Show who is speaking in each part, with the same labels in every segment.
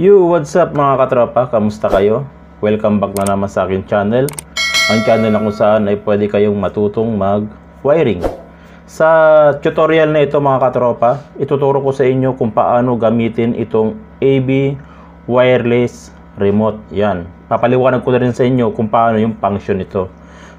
Speaker 1: Yo, what's up mga katropa? Kamusta kayo? Welcome back na naman sa akin channel. Ang channel na kung saan ay pwede kayong matutong mag-wiring. Sa tutorial na ito mga katropa, ituturo ko sa inyo kung paano gamitin itong AB wireless remote. Yan. Papaliwanag ko na rin sa inyo kung paano yung function nito.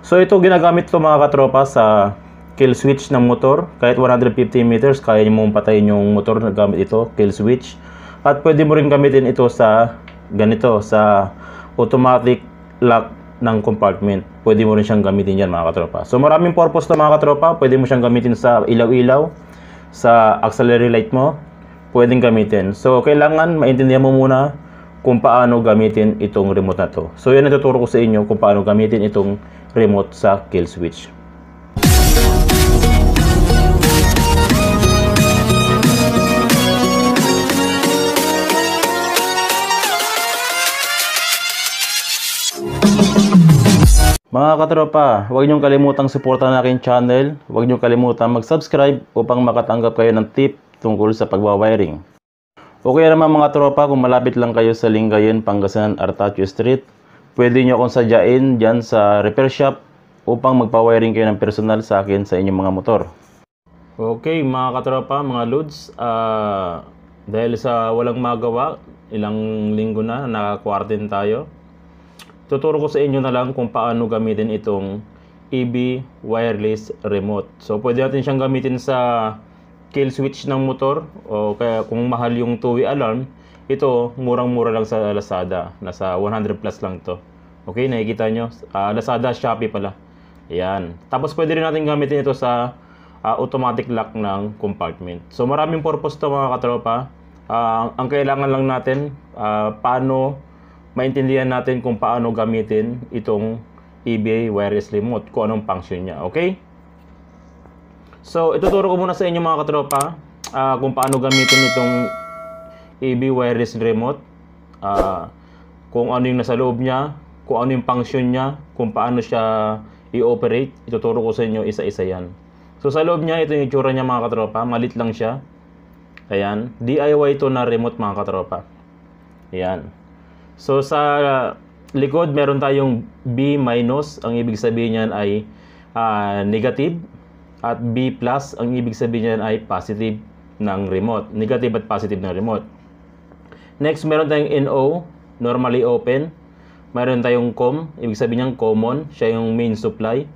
Speaker 1: So ito ginagamit ito mga katropa sa kill switch ng motor. Kahit 150 meters, kaya nyo mong patayin yung motor na gamit ito, kill switch at pwede mo rin gamitin ito sa ganito, sa automatic lock ng compartment. Pwede mo rin siyang gamitin yan mga katropa. So maraming purpose to mga katropa. Pwede mo siyang gamitin sa ilaw-ilaw, sa auxiliary light mo. Pwedeng gamitin. So kailangan maintindihan mo muna kung paano gamitin itong remote na to. So yan natuturo ko sa inyo kung paano gamitin itong remote sa kill switch. Mga katropa, huwag niyong kalimutang suportahan ang aking channel. Huwag niyong kalimutang mag-subscribe upang makatanggap kayo ng tip tungkol sa pagwawiring. Okay naman mga tropa, kung malapit lang kayo sa Lingayen, Pangasinan, Artacho Street, pwede niyo akong sadyain dyan sa repair shop upang magpawiring kayo ng personal sa akin sa inyong mga motor. Okay mga katropa, mga loads, uh, ah, dahil sa walang magawa, ilang linggo na, naka-quarantine tayo tuturo ko sa inyo na lang kung paano gamitin itong EB wireless remote. So pwede natin siyang gamitin sa kill switch ng motor o kaya kung mahal yung two-way alarm, ito murang-mura lang sa Lazada. Nasa 100 plus lang to. Okay, nakikita nyo? Uh, Lazada, Shopee pala. Ayan. Tapos pwede rin natin gamitin ito sa uh, automatic lock ng compartment. So maraming purpose to mga katropa. Uh, ang kailangan lang natin, uh, paano maintindihan natin kung paano gamitin itong EBA wireless remote, kung anong function niya, okay? So, ituturo ko muna sa inyo mga katropa uh, kung paano gamitin itong EB wireless remote, uh, ah, kung ano yung nasa loob niya, kung ano yung function niya, kung paano siya i-operate, ituturo ko sa inyo isa-isa yan. So, sa loob niya, ito yung itsura niya mga katropa, malit lang siya. Ayan, DIY to na remote mga katropa. Ayan. So sa likod meron tayong B minus, ang ibig sabihin niyan ay uh, negative at B plus, ang ibig sabihin niyan ay positive ng remote. Negative at positive ng remote. Next, meron tayong NO, normally open. Meron tayong COM, ibig sabihin niyan common, siya yung main supply.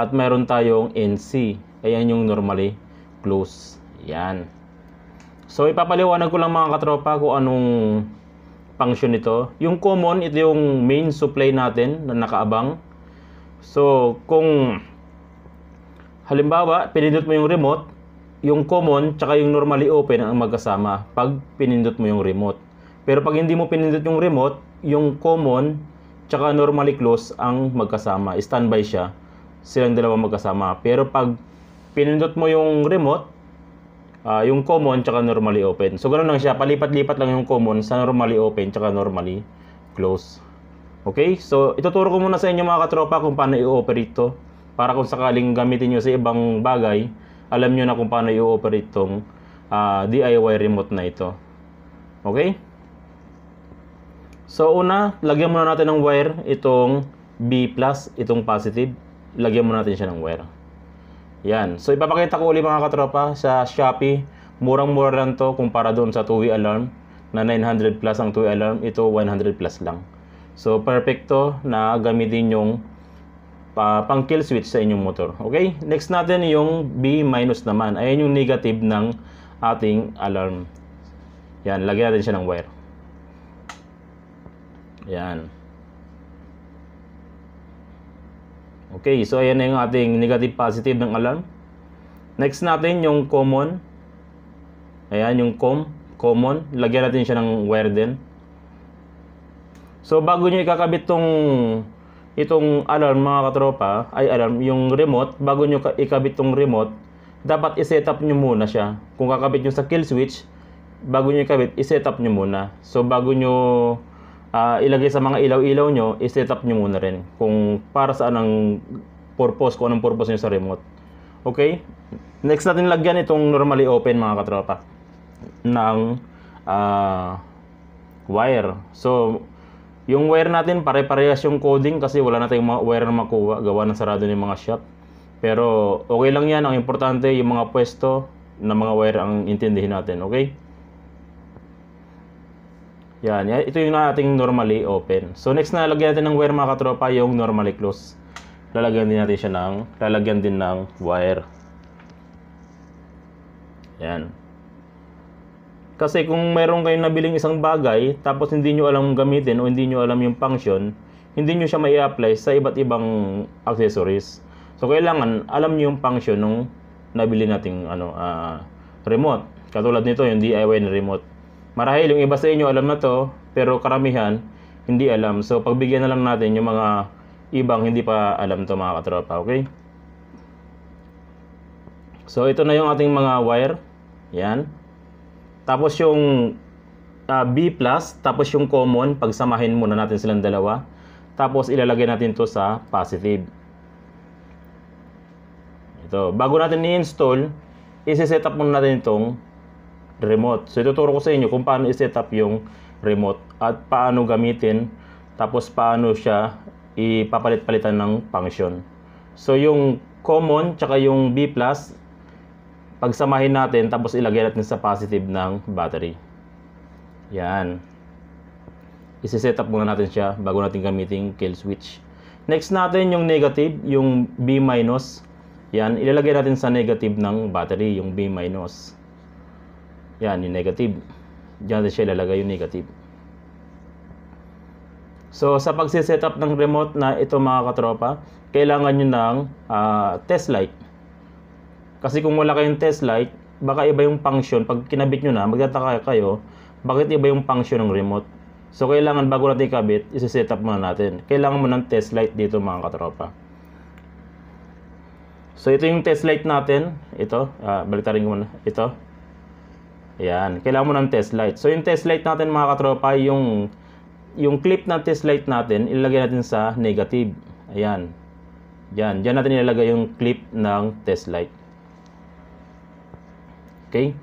Speaker 1: At meron tayong NC, ayan yung normally close. Yan. So ipapaliwanag ko lang mga katropa kung anong function nito. Yung common, ito yung main supply natin na nakaabang. So, kung halimbawa, pinindot mo yung remote, yung common tsaka yung normally open ang magkasama pag pinindot mo yung remote. Pero pag hindi mo pinindot yung remote, yung common tsaka normally close ang magkasama. Standby siya. Silang dalawa magkasama. Pero pag pinindot mo yung remote, uh, yung common tsaka normally open. So, ganun lang siya. Palipat-lipat lang yung common sa normally open tsaka normally close. Okay? So, ituturo ko muna sa inyo mga katropa kung paano i-operate to. Para kung sakaling gamitin nyo sa ibang bagay, alam nyo na kung paano i-operate tong uh, ah, DIY remote na ito. Okay? So, una, lagyan muna natin ng wire itong B+, itong positive. Lagyan muna natin siya ng wire. Yan. So ipapakita ko ulit mga katropa sa Shopee. Murang-mura lang to kumpara doon sa two alarm na 900 plus ang two alarm. Ito 100 plus lang. So perfect na gamitin yung uh, ah, pang kill switch sa inyong motor. Okay? Next natin yung B- minus naman. Ayan yung negative ng ating alarm. Yan. Lagyan natin siya ng wire. Yan. Okay, so ayan na yung ating negative positive ng alarm. Next natin yung common. Ayan, yung com, common. Lagyan natin siya ng wire din. So bago nyo ikakabit tong itong alarm mga katropa, ay alarm, yung remote, bago nyo ikabit tong remote, dapat i-set up nyo muna siya. Kung kakabit nyo sa kill switch, bago nyo ikabit, i-set up nyo muna. So bago nyo uh, ilagay sa mga ilaw-ilaw nyo, i-set up nyo muna rin kung para saan ang purpose, kung anong purpose nyo sa remote. Okay? Next natin lagyan itong normally open mga katropa ng uh, wire. So, yung wire natin, pare-parehas yung coding kasi wala na tayong mga wire na makuha. Gawa ng sarado ng mga shop. Pero, okay lang yan. Ang importante, yung mga pwesto na mga wire ang intindihin natin. Okay? Yan, ito yung ating normally open. So next na lagyan natin ng wire mga katropa yung normally close. Lalagyan din natin siya ng lalagyan din ng wire. Yan. Kasi kung meron kayong nabiling isang bagay tapos hindi niyo alam gamitin o hindi niyo alam yung function, hindi niyo siya mai apply sa iba't ibang accessories. So kailangan alam niyo yung function ng nabili nating ano uh, remote. Katulad nito yung DIY na remote Marahil yung iba sa inyo alam na to, pero karamihan hindi alam. So pagbigyan na lang natin yung mga ibang hindi pa alam to mga katropa, okay? So ito na yung ating mga wire. Yan. Tapos yung uh, B+, tapos yung common, pagsamahin muna natin silang dalawa. Tapos ilalagay natin to sa positive. Ito, bago natin i-install, isi-set up muna natin itong remote. So ituturo ko sa inyo kung paano i-set up yung remote at paano gamitin tapos paano siya ipapalit-palitan ng function. So yung common tsaka yung B+, pagsamahin natin tapos ilagay natin sa positive ng battery. Yan. Isi-set up muna natin siya bago natin gamitin kill switch. Next natin yung negative, yung B-. Yan, ilalagay natin sa negative ng battery, yung B-. Yan, yung negative. Diyan din siya ilalagay yung negative. So, sa pagsisetup ng remote na ito mga katropa, kailangan nyo ng uh, test light. Kasi kung wala kayong test light, baka iba yung function. Pag kinabit nyo na, magtataka kayo, bakit iba yung function ng remote? So, kailangan bago natin ikabit, isi-setup muna natin. Kailangan mo ng test light dito mga katropa. So, ito yung test light natin. Ito, uh, ah, baliktarin ko muna. Ito. Ayan, kailangan mo ng test light. So yung test light natin mga katropa, yung, yung clip ng test light natin, ilalagay natin sa negative. Ayan. Diyan, diyan natin ilalagay yung clip ng test light. Okay?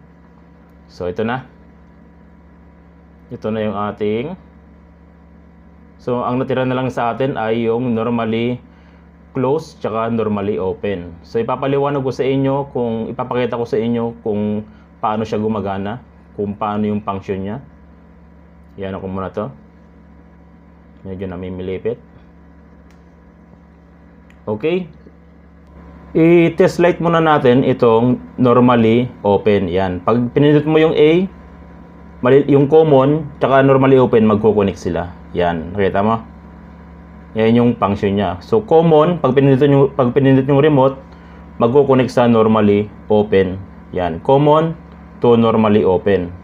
Speaker 1: So ito na. Ito na yung ating So, ang natira na lang sa atin ay yung normally close tsaka normally open. So, ipapaliwanag ko sa inyo kung ipapakita ko sa inyo kung paano siya gumagana, kung paano yung function niya. Yan ako muna to. Medyo namimilipit. Okay. I-test light muna natin itong normally open. Yan. Pag pinindot mo yung A, yung common, tsaka normally open, magkukonik sila. Yan. Okay, tama? Yan yung function niya. So, common, pag pinindot yung, pag pinindot yung remote, magkukonik sa normally open. Yan. Common, to normally open.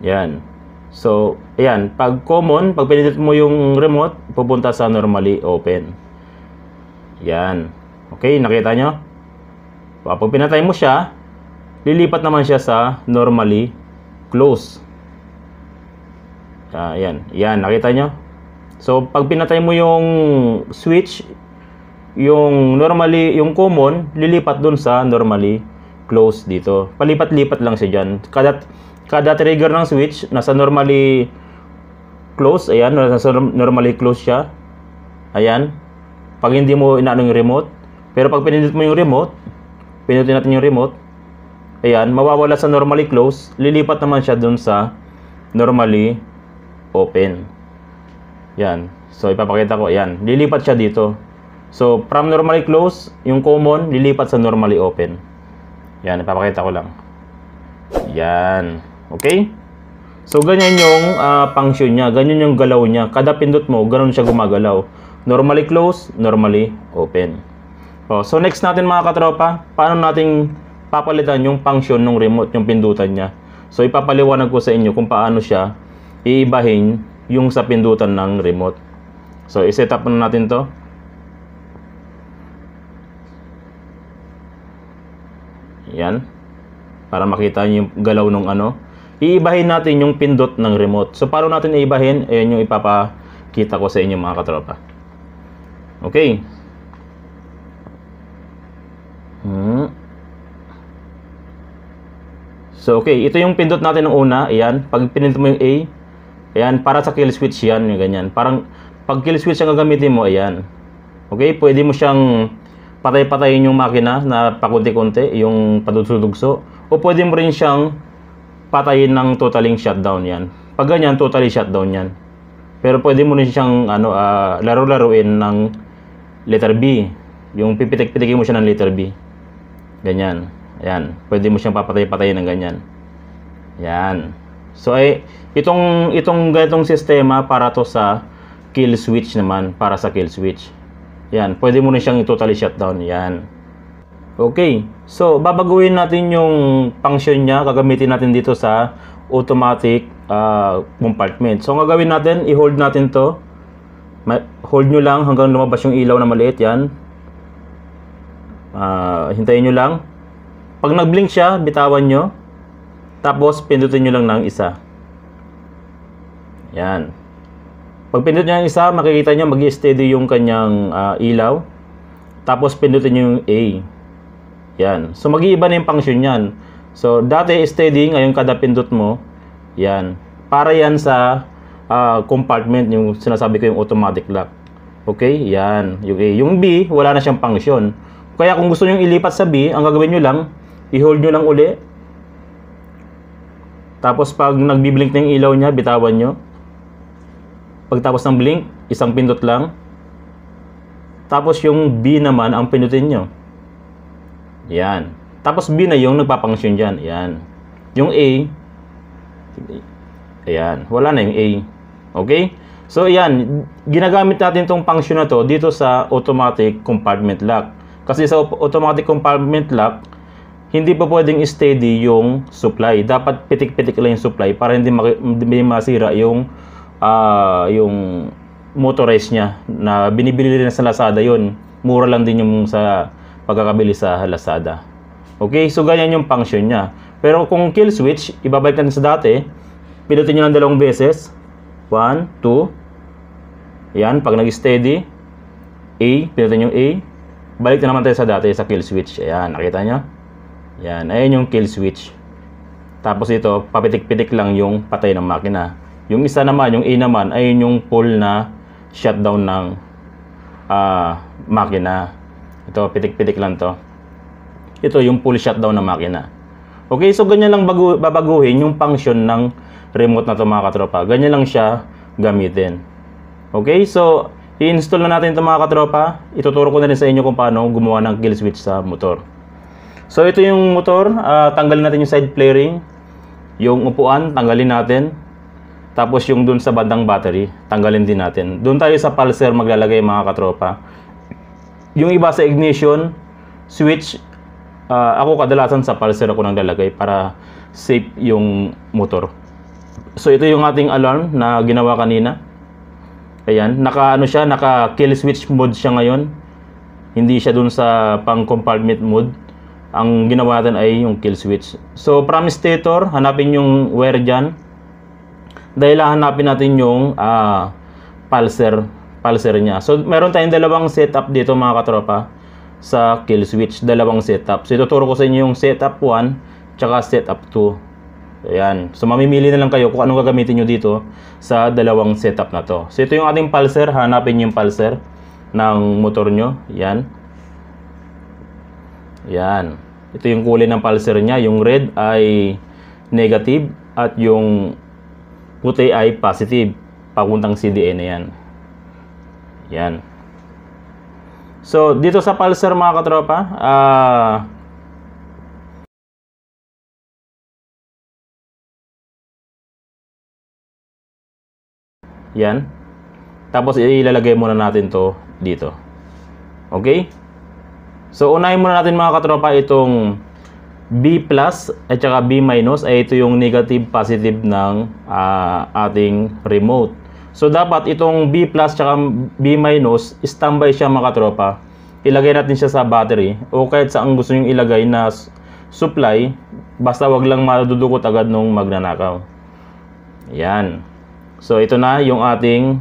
Speaker 1: Yan. So, ayan. Pag common, pag pinindot mo yung remote, pupunta sa normally open. Yan. Okay, nakita nyo? Pag pinatay mo siya, lilipat naman siya sa normally close. Uh, yan. Yan, nakita nyo? So, pag pinatay mo yung switch, yung normally, yung common, lilipat dun sa normally close dito. Palipat-lipat lang siya dyan. Kada, kada trigger ng switch, nasa normally close, ayan, nasa normally close siya. Ayan. Pag hindi mo inaano yung remote, pero pag pinindot mo yung remote, pinutin natin yung remote, ayan, mawawala sa normally close, lilipat naman siya dun sa normally open. Yan. So, ipapakita ko, ayan, lilipat siya dito. So, from normally close, yung common, lilipat sa normally open. Yan, napapakita ko lang. Yan. Okay? So, ganyan yung uh, function niya. Ganyan yung galaw niya. Kada pindot mo, ganun siya gumagalaw. Normally close, normally open. Oh, so, next natin mga katropa, paano natin papalitan yung function ng remote, yung pindutan niya. So, ipapaliwanag ko sa inyo kung paano siya iibahin yung sa pindutan ng remote. So, iset up na natin to. Yan. Para makita niyo yung galaw ng ano. Iibahin natin yung pindot ng remote. So, paano natin iibahin? Ayan yung ipapakita ko sa inyo mga katropa. Okay. Hmm. So, okay. Ito yung pindot natin ng una. Ayan. Pag pinindot mo yung A, ayan, para sa kill switch yan, yung ganyan. Parang, pag kill switch ang gagamitin mo, ayan. Okay, pwede mo siyang patay-patayin yung makina na pakunti-kunti, yung padudugso. O pwede mo rin siyang patayin ng totaling shutdown yan. Pag ganyan, totally shutdown yan. Pero pwede mo rin siyang ano, uh, laro-laruin ng letter B. Yung pipitik-pitikin mo siya ng letter B. Ganyan. Ayan. Pwede mo siyang papatay-patayin ng ganyan. Ayan. So ay itong itong ganitong sistema para to sa kill switch naman, para sa kill switch. Yan, pwede mo na siyang i-totally shutdown. Yan. Okay, so babaguhin natin yung function niya. Gagamitin natin dito sa automatic uh, compartment. So ang gagawin natin, i-hold natin to. Hold nyo lang hanggang lumabas yung ilaw na maliit. Yan. Uh, hintayin nyo lang. Pag nag-blink siya, bitawan nyo. Tapos, pindutin nyo lang ng isa. Yan. Pag pindutin niya ang isa, makikita niyo mag-steady yung kanyang uh, ilaw. Tapos pindutin niyo yung A. Yan. So mag-iiba na yung function niyan. So dati steady, ngayon kada pindot mo, yan. Para yan sa uh, compartment yung sinasabi ko yung automatic lock. Okay? Yan. Yung A. Yung B, wala na siyang function. Kaya kung gusto niyo ilipat sa B, ang gagawin niyo lang, i-hold niyo lang uli. Tapos pag nagbiblink na yung ilaw niya, bitawan niyo. Pagtapos ng blink, isang pindot lang. Tapos yung B naman ang pindutin nyo. Yan. Tapos B na yung nagpapangsyon dyan. Yan. Yung A, ayan, wala na yung A. Okay? So, yan, ginagamit natin itong function na to dito sa automatic compartment lock. Kasi sa automatic compartment lock, hindi pa pwedeng steady yung supply. Dapat pitik-pitik lang yung supply para hindi, ma- masira yung uh, yung motorized niya na binibili rin sa Lazada yon mura lang din yung sa pagkakabili sa Lazada okay so ganyan yung function niya pero kung kill switch ibabalik natin sa dati pinutin nyo lang dalawang beses 1, 2 yan pag nag steady A pinutin yung A balik na naman tayo sa dati sa kill switch ayan nakita nyo yan ayan yung kill switch tapos ito papitik-pitik lang yung patay ng makina yung isa naman, yung A naman, ay yung pull na shutdown ng uh, makina. Ito, pitik-pitik lang to. Ito, yung pull shutdown ng makina. Okay, so ganyan lang bagu babaguhin yung function ng remote na to mga katropa. Ganyan lang siya gamitin. Okay, so i-install na natin ito mga katropa. Ituturo ko na rin sa inyo kung paano gumawa ng kill switch sa motor. So ito yung motor, uh, tanggalin natin yung side flaring. Yung upuan, tanggalin natin. Tapos yung dun sa bandang battery, tanggalin din natin. Doon tayo sa pulser maglalagay mga katropa. Yung iba sa ignition, switch, uh, ako kadalasan sa pulser ako nang lalagay para safe yung motor. So ito yung ating alarm na ginawa kanina. Ayan, naka ano siya, naka kill switch mode siya ngayon. Hindi siya dun sa pang compartment mode. Ang ginawa natin ay yung kill switch. So promise stator, hanapin yung wire dyan dahil hahanapin natin yung uh, ah, pulser pulser niya. So meron tayong dalawang setup dito mga katropa sa kill switch, dalawang setup. So ituturo ko sa inyo yung setup 1 tsaka setup 2. Ayun. So mamimili na lang kayo kung anong gagamitin niyo dito sa dalawang setup na to. So ito yung ating pulser, hanapin yung pulser ng motor nyo. Ayan. Ayun. Ito yung kulay ng pulser niya. Yung red ay negative at yung puti ay positive. Papuntang CDA na yan. Yan. So, dito sa pulsar mga katropa, ah... Uh, Yan. Tapos ilalagay muna natin to dito. Okay? So unahin muna natin mga katropa itong B plus at saka B minus ay ito yung negative positive ng uh, ating remote. So dapat itong B plus at B minus, standby siya mga katropa. Ilagay natin siya sa battery o kahit saan gusto niyong ilagay na supply basta wag lang madudukot agad nung magnanakaw. Yan. So ito na yung ating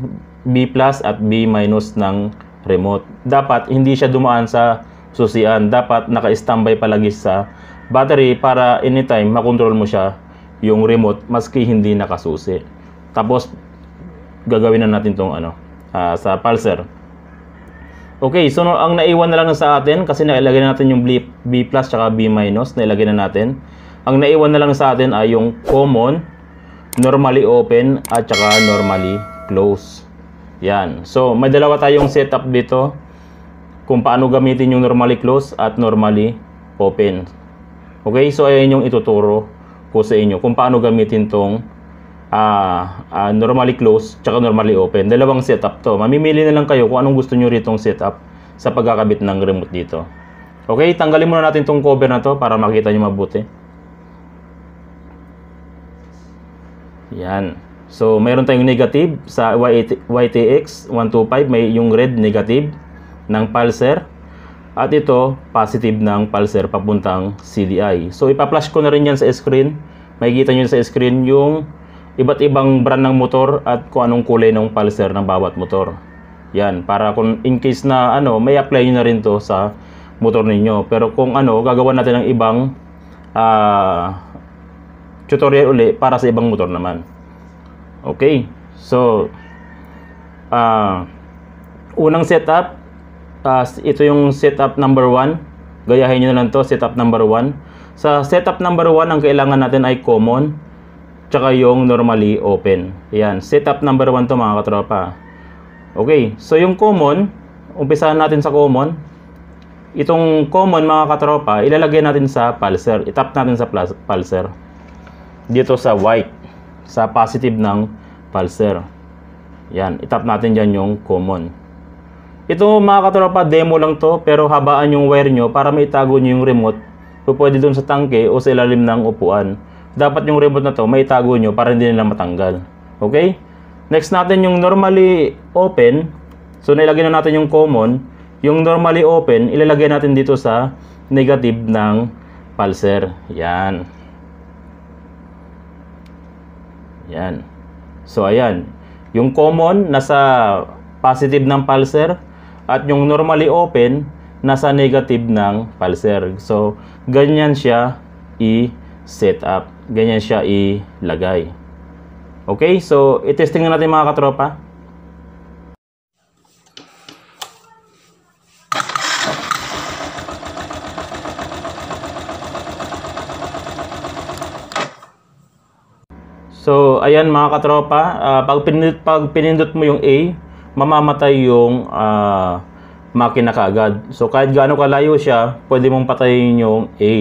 Speaker 1: B plus at B minus ng remote. Dapat hindi siya dumaan sa susian. Dapat naka-standby palagi sa battery para anytime makontrol mo siya yung remote maski hindi nakasusi. Tapos gagawin na natin tong ano uh, sa pulser. Okay, so no, ang naiwan na lang sa atin kasi nailagay na natin yung B, B plus tsaka B minus, nailagay na natin. Ang naiwan na lang sa atin ay yung common, normally open at tsaka normally close. Yan. So, may dalawa tayong setup dito kung paano gamitin yung normally close at normally open. Okay, so ayan yung ituturo ko sa inyo kung paano gamitin tong uh, uh, normally close tsaka normally open. Dalawang setup to. Mamimili na lang kayo kung anong gusto nyo ritong setup sa pagkakabit ng remote dito. Okay, tanggalin muna natin tong cover na to para makita nyo mabuti. Yan. So, mayroon tayong negative sa YT YTX 125, may yung red negative ng pulser at ito, positive ng pulser papuntang CDI. So, ipa-flash ko na rin yan sa screen. Makikita nyo sa screen yung iba't ibang brand ng motor at kung anong kulay ng pulser ng bawat motor. Yan, para kung in case na ano, may apply nyo na rin to sa motor ninyo. Pero kung ano, gagawa natin ng ibang uh, tutorial uli para sa ibang motor naman. Okay, so, uh, unang setup, tapos ito yung setup number 1. Gayahin nyo na lang to, setup number 1. Sa setup number 1, ang kailangan natin ay common. Tsaka yung normally open. Ayan, setup number 1 to mga katropa. Okay, so yung common, umpisahan natin sa common. Itong common mga katropa, ilalagay natin sa pulser. Itap natin sa pulser. Dito sa white, sa positive ng pulser. Ayan, itap natin dyan yung common. Ito mga katropa, demo lang to pero habaan yung wire nyo para maitago nyo yung remote o pwede dun sa tangke o sa ilalim ng upuan. Dapat yung remote na to maitago nyo para hindi nila matanggal. Okay? Next natin yung normally open. So nilagay na natin yung common. Yung normally open, ilalagay natin dito sa negative ng pulser. Yan. Yan. So ayan. Yung common nasa positive ng pulser at yung normally open, nasa negative ng pulser. So, ganyan siya i-set up. Ganyan siya ilagay. Okay? So, itesting na natin mga katropa. So, ayan mga katropa, uh, pag, pinindot, pag pinindot mo yung A, mamamatay yung uh, makina kaagad. So kahit gaano kalayo siya, pwede mong patayin yung A.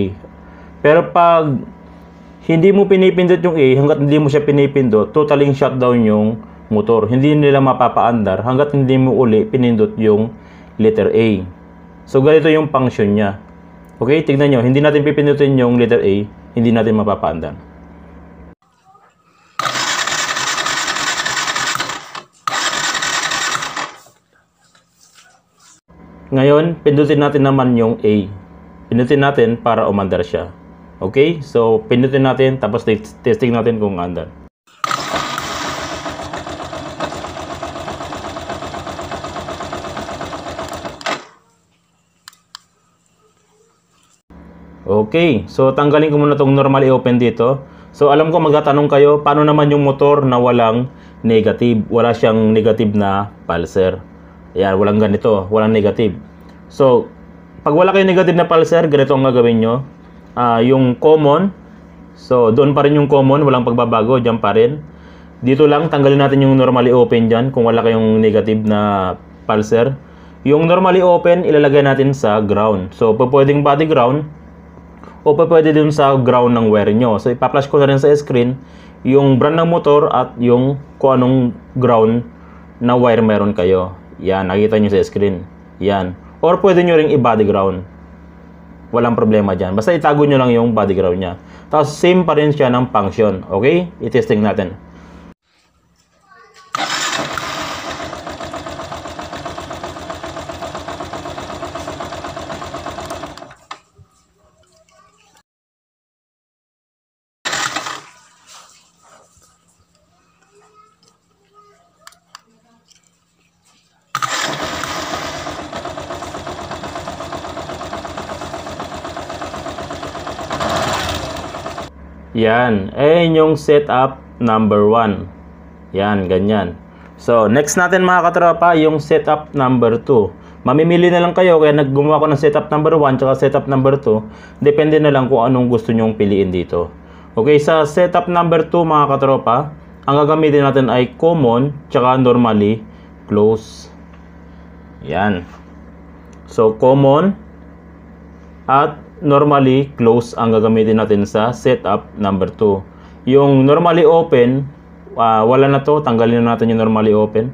Speaker 1: Pero pag hindi mo pinipindot yung A hanggat hindi mo siya pinipindot, totaling shutdown yung motor. Hindi nila mapapaandar hanggat hindi mo uli pinindot yung letter A. So ganito yung function niya. Okay, tignan nyo, hindi natin pipindutin yung letter A, hindi natin mapapaandar. Ngayon, pindutin natin naman yung A. Pindutin natin para umandar siya. Okay? So, pindutin natin tapos testing natin kung andar. Okay, so tanggalin ko muna itong normally open dito. So alam ko magtatanong kayo, paano naman yung motor na walang negative, wala siyang negative na pulser. Ayan, walang ganito, walang negative. So, pag wala kayong negative na pulsar, ganito ang gagawin nyo. Uh, yung common, so doon pa rin yung common, walang pagbabago, dyan pa rin. Dito lang, tanggalin natin yung normally open dyan kung wala kayong negative na pulsar. Yung normally open, ilalagay natin sa ground. So, pwedeng body ground o pwede dun sa ground ng wire nyo. So, ipa-flash ko na rin sa screen yung brand ng motor at yung kung anong ground na wire meron kayo. Yan, nakita nyo sa screen. Yan. Or pwede nyo ring i-background. Walang problema dyan. Basta itago nyo lang yung background niya. Tapos same pa rin siya ng function. Okay? I-testing natin. Yan. Eh, yung setup number 1. Yan, ganyan. So, next natin mga katropa, yung setup number 2. Mamimili na lang kayo, kaya naggumawa ko ng setup number 1 at setup number 2. Depende na lang kung anong gusto nyong piliin dito. Okay, sa setup number 2 mga katropa, ang gagamitin natin ay common tsaka normally close. Yan. So, common at normally close ang gagamitin natin sa setup number 2. Yung normally open, uh, wala na to. Tanggalin na natin yung normally open.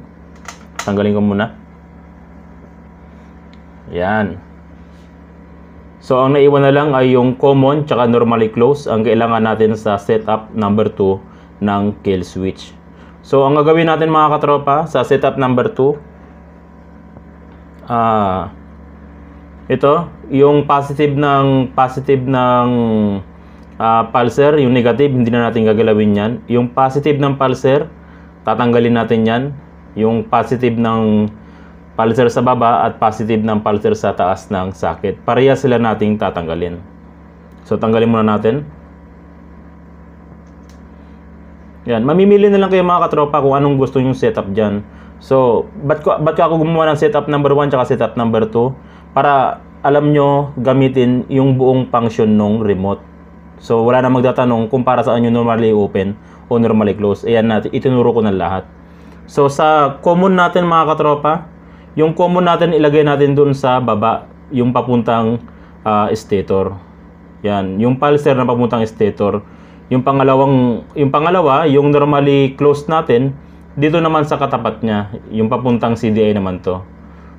Speaker 1: Tanggalin ko muna. Yan. So, ang naiwan na lang ay yung common tsaka normally close ang kailangan natin sa setup number 2 ng kill switch. So, ang gagawin natin mga katropa sa setup number 2 ah uh, ito, yung positive ng positive ng uh, pulser, yung negative hindi na natin gagalawin 'yan. Yung positive ng pulser, tatanggalin natin 'yan. Yung positive ng pulser sa baba at positive ng pulser sa taas ng socket. Pareha sila nating tatanggalin. So tanggalin muna natin. Yan, mamimili na lang kayo mga katropa kung anong gusto yung setup diyan. So, ba't, ko, ba't ka ako gumawa ng setup number 1 at setup number 2? para alam nyo gamitin yung buong function ng remote. So, wala na magtatanong kung para saan yung normally open o normally close. Ayan natin, itinuro ko na lahat. So, sa common natin mga katropa, yung common natin ilagay natin doon sa baba, yung papuntang uh, stator. Yan, yung pulser na papuntang stator. Yung pangalawang, yung pangalawa, yung normally close natin, dito naman sa katapat niya, yung papuntang CDI naman to.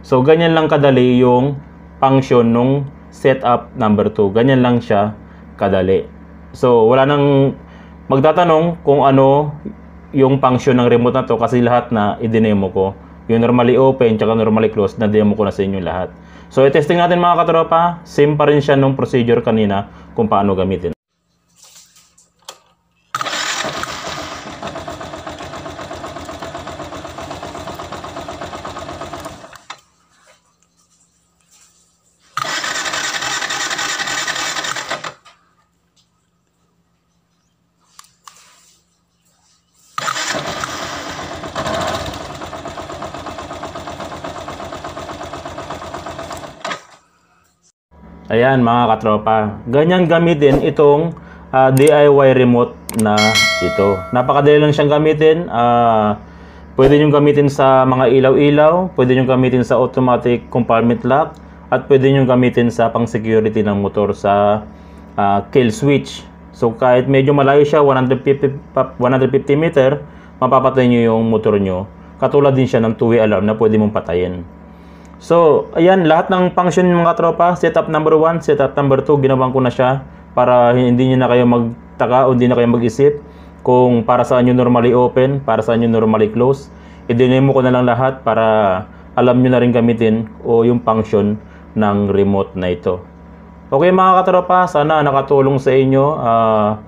Speaker 1: So, ganyan lang kadali yung function nung setup number 2. Ganyan lang siya kadali. So, wala nang magtatanong kung ano yung function ng remote na to kasi lahat na i-demo ko. Yung normally open tsaka normally close na demo ko na sa inyo lahat. So, i-testing natin mga katropa. Same pa rin siya nung procedure kanina kung paano gamitin. Ayan mga katropa, ganyan gamitin itong uh, ah, DIY remote na ito. Napakadali lang siyang gamitin. Uh, pwede nyo gamitin sa mga ilaw-ilaw, pwede nyo gamitin sa automatic compartment lock, at pwede nyo gamitin sa pang security ng motor sa uh, kill switch. So kahit medyo malayo siya, 150, 150 meter, mapapatay nyo yung motor nyo. Katulad din siya ng two-way alarm na pwede mong patayin. So, ayan, lahat ng function mga tropa, setup number 1, setup number 2, ginawang ko na siya para hindi niyo na kayo magtaka o hindi na kayo mag-isip kung para saan nyo normally open, para saan nyo normally close. I-demo ko na lang lahat para alam nyo na rin gamitin o yung function ng remote na ito. Okay mga katropa, sana nakatulong sa inyo. Uh,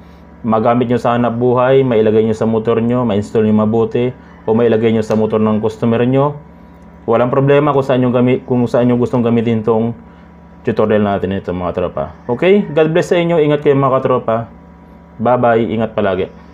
Speaker 1: magamit nyo sana buhay, mailagay nyo sa motor nyo, ma-install nyo mabuti o mailagay nyo sa motor ng customer nyo Walang problema kung saan yung gamit kung saan yung gustong gamitin tong tutorial natin ito mga tropa. Okay? God bless sa inyo. Ingat kayo mga katropa. Bye-bye. Ingat palagi.